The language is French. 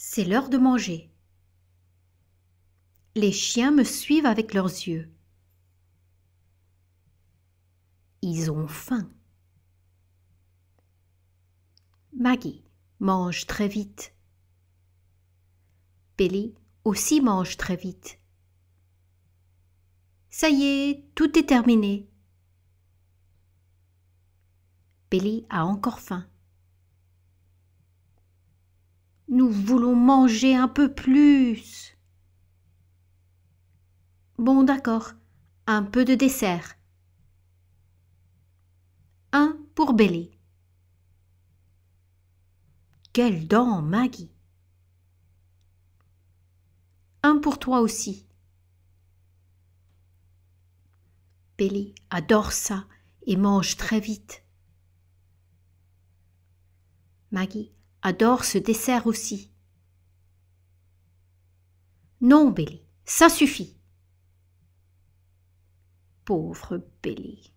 C'est l'heure de manger. Les chiens me suivent avec leurs yeux. Ils ont faim. Maggie mange très vite. Billy aussi mange très vite. Ça y est, tout est terminé. Billy a encore faim. Nous voulons manger un peu plus. Bon, d'accord. Un peu de dessert. Un pour Belly. Quelle dent, Maggie. Un pour toi aussi. Belly adore ça et mange très vite. Maggie adore ce dessert aussi. Non, Béli, ça suffit. Pauvre Béli.